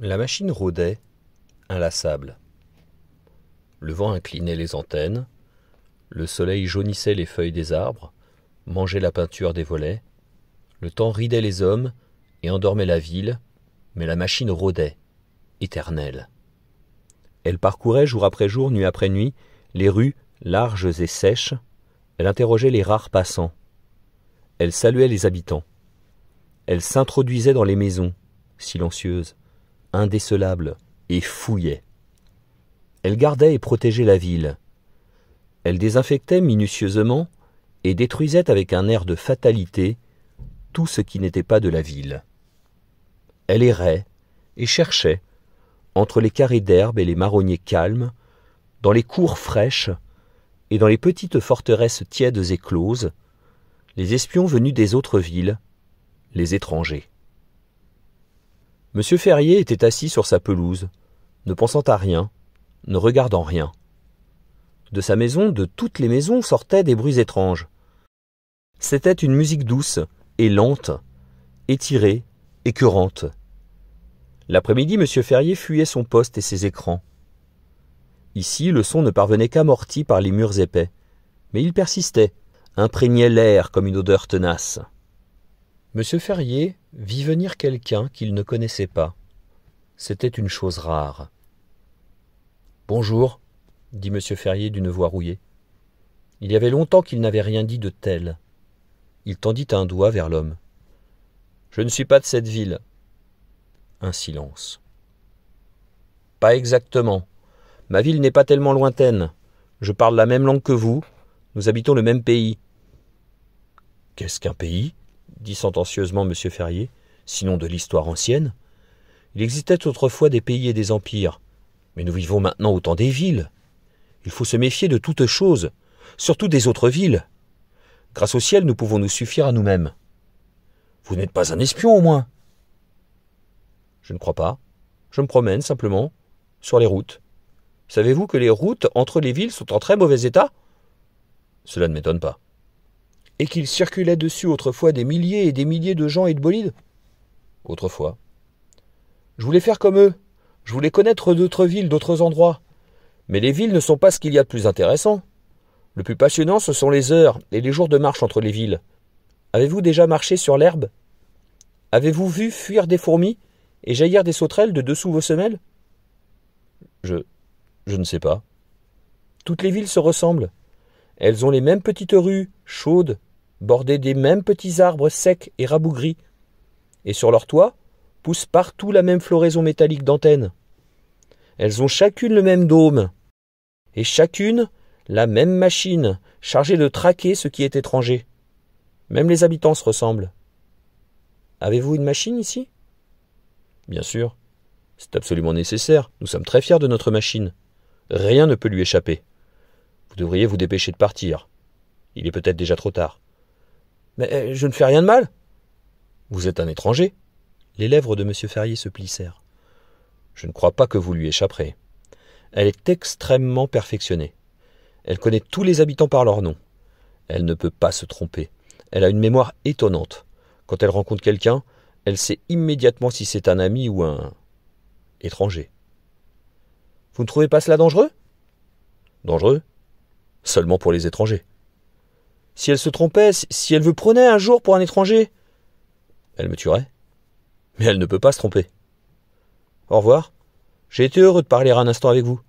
La machine rôdait, inlassable. Le vent inclinait les antennes, le soleil jaunissait les feuilles des arbres, mangeait la peinture des volets, le temps ridait les hommes et endormait la ville, mais la machine rôdait, éternelle. Elle parcourait jour après jour, nuit après nuit, les rues larges et sèches, elle interrogeait les rares passants, elle saluait les habitants, elle s'introduisait dans les maisons, silencieuses, indécelable, et fouillait. Elle gardait et protégeait la ville. Elle désinfectait minutieusement et détruisait avec un air de fatalité tout ce qui n'était pas de la ville. Elle errait et cherchait, entre les carrés d'herbe et les marronniers calmes, dans les cours fraîches et dans les petites forteresses tièdes et closes, les espions venus des autres villes, les étrangers. M. Ferrier était assis sur sa pelouse, ne pensant à rien, ne regardant rien. De sa maison, de toutes les maisons, sortaient des bruits étranges. C'était une musique douce et lente, étirée, écœurante. L'après-midi, M. Ferrier fuyait son poste et ses écrans. Ici, le son ne parvenait qu'amorti par les murs épais, mais il persistait, imprégnait l'air comme une odeur tenace. M. Ferrier vit venir quelqu'un qu'il ne connaissait pas. C'était une chose rare. Bonjour, dit M. Ferrier d'une voix rouillée. Il y avait longtemps qu'il n'avait rien dit de tel. Il tendit un doigt vers l'homme. Je ne suis pas de cette ville. Un silence. Pas exactement. Ma ville n'est pas tellement lointaine. Je parle la même langue que vous. Nous habitons le même pays. Qu'est-ce qu'un pays dit sentencieusement M. Ferrier, sinon de l'histoire ancienne, il existait autrefois des pays et des empires, mais nous vivons maintenant autant des villes. Il faut se méfier de toutes choses, surtout des autres villes. Grâce au ciel, nous pouvons nous suffire à nous-mêmes. Vous n'êtes pas un espion, au moins Je ne crois pas. Je me promène simplement sur les routes. Savez-vous que les routes entre les villes sont en très mauvais état Cela ne m'étonne pas et qu'il circulait dessus autrefois des milliers et des milliers de gens et de bolides Autrefois. Je voulais faire comme eux. Je voulais connaître d'autres villes, d'autres endroits. Mais les villes ne sont pas ce qu'il y a de plus intéressant. Le plus passionnant, ce sont les heures et les jours de marche entre les villes. Avez-vous déjà marché sur l'herbe Avez-vous vu fuir des fourmis et jaillir des sauterelles de dessous vos semelles Je. je ne sais pas. Toutes les villes se ressemblent. Elles ont les mêmes petites rues, chaudes, bordées des mêmes petits arbres secs et rabougris. Et sur leurs toits poussent partout la même floraison métallique d'antennes. Elles ont chacune le même dôme, et chacune la même machine chargée de traquer ce qui est étranger. Même les habitants se ressemblent. Avez-vous une machine ici Bien sûr. C'est absolument nécessaire. Nous sommes très fiers de notre machine. Rien ne peut lui échapper. Vous devriez vous dépêcher de partir. Il est peut-être déjà trop tard. Mais euh, je ne fais rien de mal. Vous êtes un étranger. Les lèvres de M. Ferrier se plissèrent. Je ne crois pas que vous lui échapperez. Elle est extrêmement perfectionnée. Elle connaît tous les habitants par leur nom. Elle ne peut pas se tromper. Elle a une mémoire étonnante. Quand elle rencontre quelqu'un, elle sait immédiatement si c'est un ami ou un étranger. Vous ne trouvez pas cela dangereux Dangereux seulement pour les étrangers. Si elle se trompait, si elle vous prenait un jour pour un étranger, elle me tuerait. Mais elle ne peut pas se tromper. Au revoir. J'ai été heureux de parler un instant avec vous.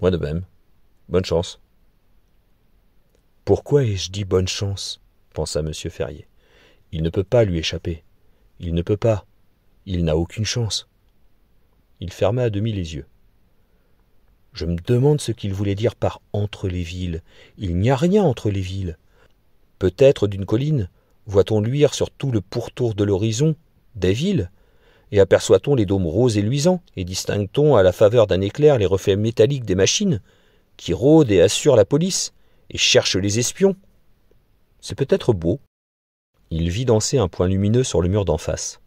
Moi de même. Bonne chance. Pourquoi ai-je dit bonne chance pensa M. Ferrier. Il ne peut pas lui échapper. Il ne peut pas. Il n'a aucune chance. Il ferma à demi les yeux. Je me demande ce qu'il voulait dire par entre les villes. Il n'y a rien entre les villes. Peut-être d'une colline voit-on luire sur tout le pourtour de l'horizon des villes, et aperçoit-on les dômes roses et luisants, et distingue-t-on à la faveur d'un éclair les reflets métalliques des machines, qui rôdent et assurent la police, et cherchent les espions. C'est peut-être beau. Il vit danser un point lumineux sur le mur d'en face.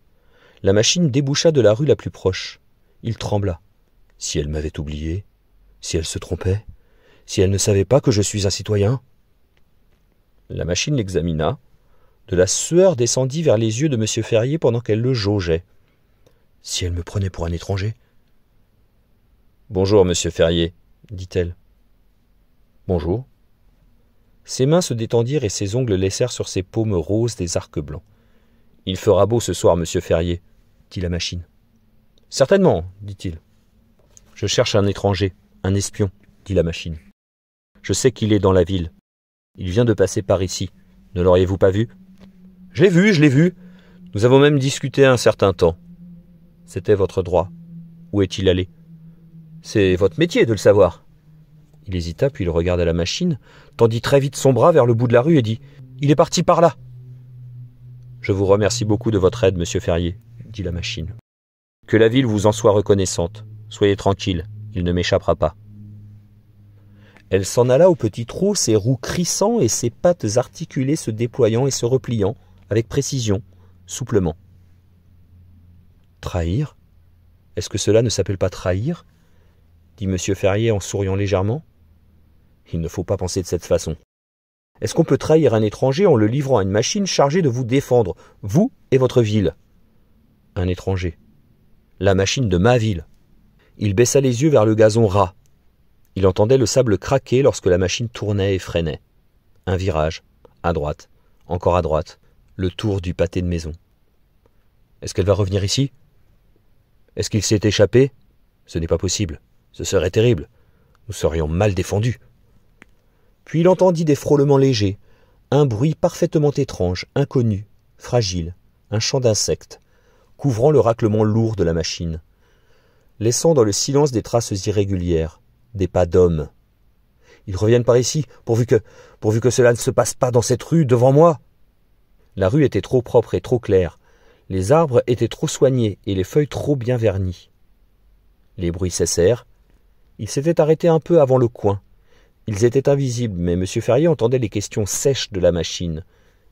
La machine déboucha de la rue la plus proche. Il trembla. Si elle m'avait oublié, si elle se trompait Si elle ne savait pas que je suis un citoyen La machine l'examina. De la sueur descendit vers les yeux de M. Ferrier pendant qu'elle le jaugeait. Si elle me prenait pour un étranger Bonjour, monsieur Ferrier, dit-elle. Bonjour. Ses mains se détendirent et ses ongles laissèrent sur ses paumes roses des arcs blancs. Il fera beau ce soir, monsieur Ferrier, dit la machine. Certainement, dit-il. Je cherche un étranger. Un espion, dit la machine. Je sais qu'il est dans la ville. Il vient de passer par ici. Ne l'auriez-vous pas vu Je l'ai vu, je l'ai vu. Nous avons même discuté un certain temps. C'était votre droit. Où est-il allé C'est votre métier de le savoir. Il hésita, puis il regarda la machine, tendit très vite son bras vers le bout de la rue et dit Il est parti par là Je vous remercie beaucoup de votre aide, monsieur Ferrier, dit la machine. Que la ville vous en soit reconnaissante. Soyez tranquille, il ne m'échappera pas. Elle s'en alla au petit trot, ses roues crissant et ses pattes articulées se déployant et se repliant, avec précision, souplement. Trahir Est-ce que cela ne s'appelle pas trahir dit M. Ferrier en souriant légèrement. Il ne faut pas penser de cette façon. Est-ce qu'on peut trahir un étranger en le livrant à une machine chargée de vous défendre, vous et votre ville Un étranger. La machine de ma ville. Il baissa les yeux vers le gazon ras. Il entendait le sable craquer lorsque la machine tournait et freinait. Un virage, à droite, encore à droite, le tour du pâté de maison. Est-ce qu'elle va revenir ici Est-ce qu'il s'est échappé Ce n'est pas possible. Ce serait terrible. Nous serions mal défendus. Puis il entendit des frôlements légers, un bruit parfaitement étrange, inconnu, fragile, un chant d'insectes, couvrant le raclement lourd de la machine laissant dans le silence des traces irrégulières, des pas d'hommes. Ils reviennent par ici, pourvu que, pourvu que cela ne se passe pas dans cette rue, devant moi. La rue était trop propre et trop claire. Les arbres étaient trop soignés et les feuilles trop bien vernies. Les bruits cessèrent. Ils s'étaient arrêtés un peu avant le coin. Ils étaient invisibles, mais M. Ferrier entendait les questions sèches de la machine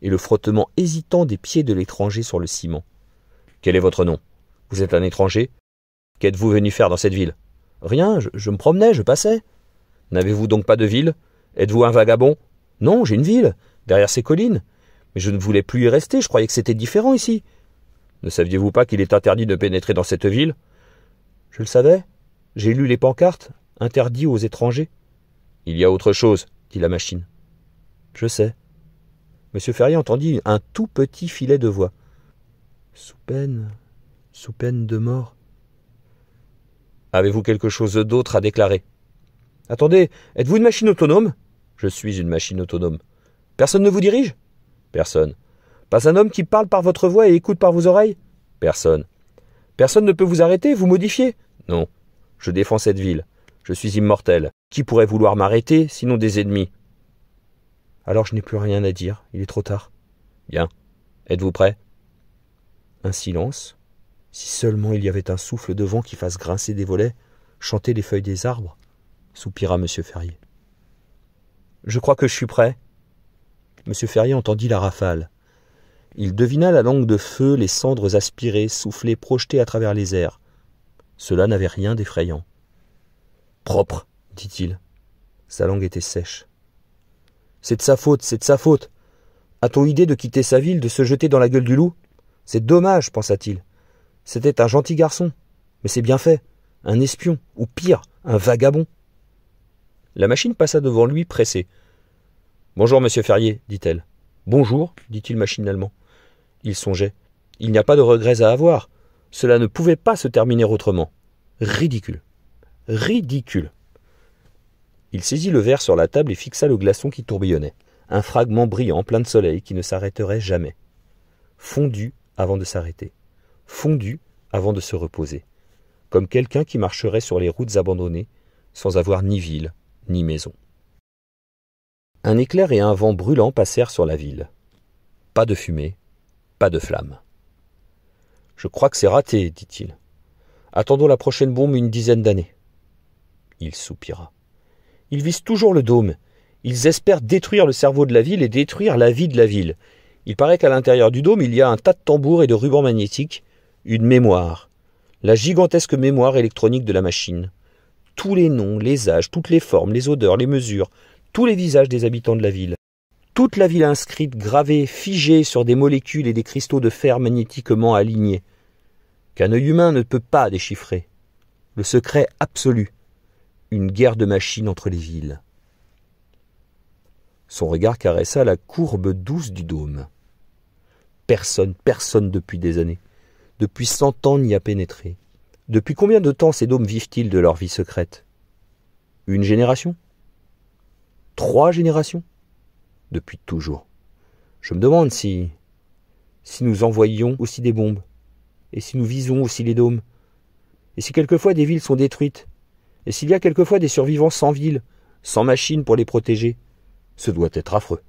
et le frottement hésitant des pieds de l'étranger sur le ciment. Quel est votre nom Vous êtes un étranger Qu'êtes-vous venu faire dans cette ville Rien, je, me promenais, je passais. N'avez-vous donc pas de ville Êtes-vous un vagabond Non, j'ai une ville, derrière ces collines. Mais je ne voulais plus y rester, je croyais que c'était différent ici. Ne saviez-vous pas qu'il est interdit de pénétrer dans cette ville Je le savais. J'ai lu les pancartes, interdit aux étrangers. Il y a autre chose, dit la machine. Je sais. M. Ferrier entendit un tout petit filet de voix. Sous peine, sous peine de mort, Avez-vous quelque chose d'autre à déclarer Attendez, êtes-vous une machine autonome Je suis une machine autonome. Personne ne vous dirige Personne. Pas un homme qui parle par votre voix et écoute par vos oreilles Personne. Personne ne peut vous arrêter, vous modifier Non. Je défends cette ville. Je suis immortel. Qui pourrait vouloir m'arrêter, sinon des ennemis Alors je n'ai plus rien à dire, il est trop tard. Bien. Êtes-vous prêt Un silence, si seulement il y avait un souffle de vent qui fasse grincer des volets, chanter les feuilles des arbres, soupira M. Ferrier. Je crois que je suis prêt. M. Ferrier entendit la rafale. Il devina la langue de feu, les cendres aspirées, soufflées, projetées à travers les airs. Cela n'avait rien d'effrayant. Propre, dit-il. Sa langue était sèche. C'est de sa faute, c'est de sa faute. A-t-on idée de quitter sa ville, de se jeter dans la gueule du loup C'est dommage, pensa-t-il. C'était un gentil garçon. Mais c'est bien fait. Un espion, ou pire, un vagabond. La machine passa devant lui, pressée. Bonjour, monsieur Ferrier, dit-elle. Bonjour, dit-il machinalement. Il songeait. Il n'y a pas de regrets à avoir. Cela ne pouvait pas se terminer autrement. Ridicule. Ridicule. Il saisit le verre sur la table et fixa le glaçon qui tourbillonnait, un fragment brillant plein de soleil qui ne s'arrêterait jamais, fondu avant de s'arrêter fondu avant de se reposer, comme quelqu'un qui marcherait sur les routes abandonnées, sans avoir ni ville ni maison. Un éclair et un vent brûlant passèrent sur la ville. Pas de fumée, pas de flamme. Je crois que c'est raté, dit-il. Attendons la prochaine bombe une dizaine d'années. Il soupira. Ils visent toujours le dôme. Ils espèrent détruire le cerveau de la ville et détruire la vie de la ville. Il paraît qu'à l'intérieur du dôme, il y a un tas de tambours et de rubans magnétiques, une mémoire, la gigantesque mémoire électronique de la machine. Tous les noms, les âges, toutes les formes, les odeurs, les mesures, tous les visages des habitants de la ville. Toute la ville inscrite, gravée, figée sur des molécules et des cristaux de fer magnétiquement alignés, qu'un œil humain ne peut pas déchiffrer. Le secret absolu. Une guerre de machines entre les villes. Son regard caressa la courbe douce du dôme. Personne, personne depuis des années depuis cent ans n'y a pénétré. Depuis combien de temps ces dômes vivent-ils de leur vie secrète Une génération Trois générations Depuis toujours. Je me demande si. si nous envoyons aussi des bombes, et si nous visons aussi les dômes, et si quelquefois des villes sont détruites, et s'il y a quelquefois des survivants sans ville, sans machines pour les protéger. Ce doit être affreux.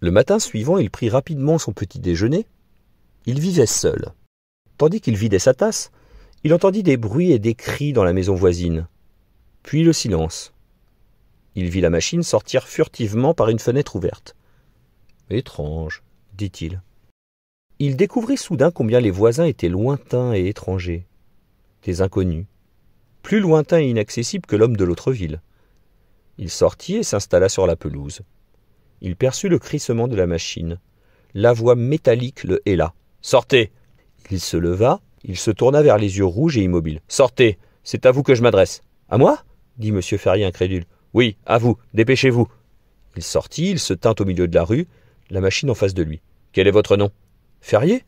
Le matin suivant, il prit rapidement son petit déjeuner, il vivait seul. Tandis qu'il vidait sa tasse, il entendit des bruits et des cris dans la maison voisine. Puis le silence. Il vit la machine sortir furtivement par une fenêtre ouverte. Étrange, dit-il. Il découvrit soudain combien les voisins étaient lointains et étrangers, des inconnus, plus lointains et inaccessibles que l'homme de l'autre ville. Il sortit et s'installa sur la pelouse. Il perçut le crissement de la machine. La voix métallique le héla. Sortez. Il se leva, il se tourna vers les yeux rouges et immobiles. Sortez. C'est à vous que je m'adresse. À moi? dit M. Ferrier incrédule. Oui, à vous, dépêchez-vous. Il sortit, il se tint au milieu de la rue, la machine en face de lui. Quel est votre nom? Ferrier?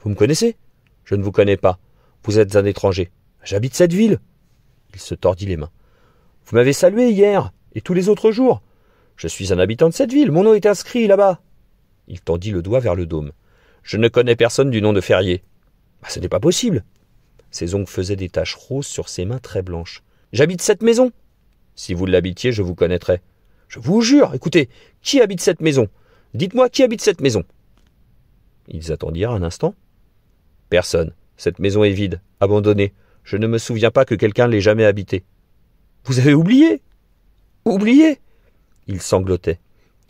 Vous me connaissez? Je ne vous connais pas. Vous êtes un étranger. J'habite cette ville. Il se tordit les mains. Vous m'avez salué hier, et tous les autres jours. Je suis un habitant de cette ville, mon nom est inscrit là-bas. Il tendit le doigt vers le dôme. Je ne connais personne du nom de Ferrier. Bah, ce n'est pas possible. Ses ongles faisaient des taches roses sur ses mains très blanches. J'habite cette maison. Si vous l'habitiez, je vous connaîtrais. Je vous jure, écoutez, qui habite cette maison Dites-moi qui habite cette maison. Ils attendirent un instant. Personne. Cette maison est vide, abandonnée. Je ne me souviens pas que quelqu'un l'ait jamais habitée. Vous avez oublié Oublié Il sanglotait.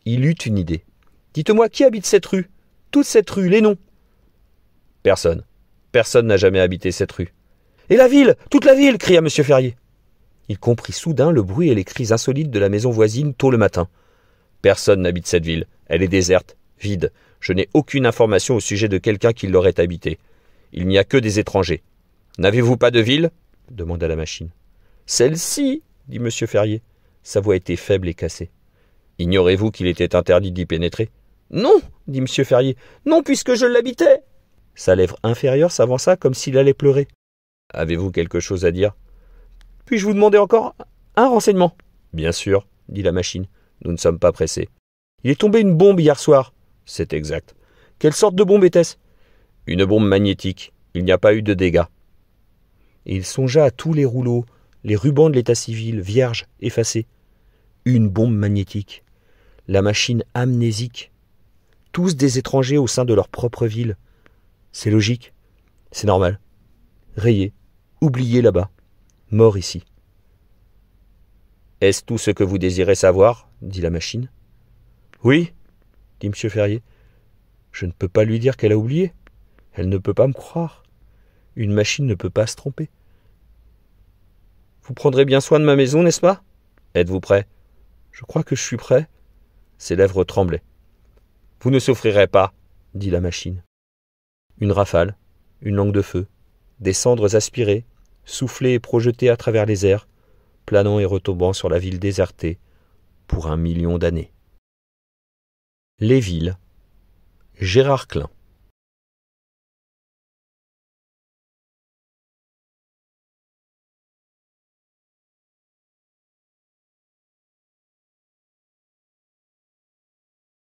Il eut une idée. Dites-moi qui habite cette rue toute cette rue, les noms Personne. Personne n'a jamais habité cette rue. Et la ville Toute la ville cria M. Ferrier. Il comprit soudain le bruit et les cris insolites de la maison voisine tôt le matin. Personne n'habite cette ville. Elle est déserte, vide. Je n'ai aucune information au sujet de quelqu'un qui l'aurait habitée. Il n'y a que des étrangers. N'avez-vous pas de ville demanda la machine. Celle-ci dit M. Ferrier. Sa voix était faible et cassée. Ignorez-vous qu'il était interdit d'y pénétrer non, dit M. Ferrier, non, puisque je l'habitais. Sa lèvre inférieure s'avança comme s'il allait pleurer. Avez-vous quelque chose à dire Puis-je vous demander encore un renseignement Bien sûr, dit la machine. Nous ne sommes pas pressés. Il est tombé une bombe hier soir. C'est exact. Quelle sorte de bombe était-ce Une bombe magnétique. Il n'y a pas eu de dégâts. Et il songea à tous les rouleaux, les rubans de l'état civil, vierges, effacés. Une bombe magnétique. La machine amnésique tous des étrangers au sein de leur propre ville. C'est logique. C'est normal. Rayé. Oublié là-bas. Mort ici. Est-ce tout ce que vous désirez savoir dit la machine. Oui, dit M. Ferrier. Je ne peux pas lui dire qu'elle a oublié. Elle ne peut pas me croire. Une machine ne peut pas se tromper. Vous prendrez bien soin de ma maison, n'est-ce pas Êtes-vous prêt Je crois que je suis prêt. Ses lèvres tremblaient. Vous ne souffrirez pas, dit la machine. Une rafale, une langue de feu, des cendres aspirées, soufflées et projetées à travers les airs, planant et retombant sur la ville désertée pour un million d'années. Les villes. Gérard Klein.